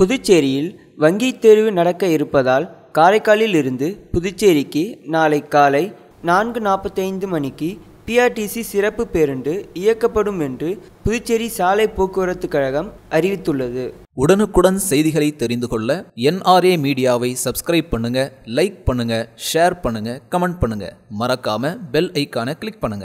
புதுச்சேரியில் வங்கி தேர்வு நடக்க இருப்பதால் காரைக்காலில் இருந்து புதுச்சேரிக்கு நாளை காலை நான்கு நாற்பத்தைந்து மணிக்கு பிஆர்டிசி சிறப்பு பேருந்து இயக்கப்படும் என்று புதுச்சேரி சாலை போக்குவரத்து கழகம் அறிவித்துள்ளது உடனுக்குடன் செய்திகளை தெரிந்து கொள்ள என்ஆர்ஏ மீடியாவை சப்ஸ்கிரைப் பண்ணுங்க லைக் பண்ணுங்க ஷேர் பண்ணுங்க கமெண்ட் பண்ணுங்க மறக்காம பெல் ஐக்கான கிளிக் பண்ணுங்க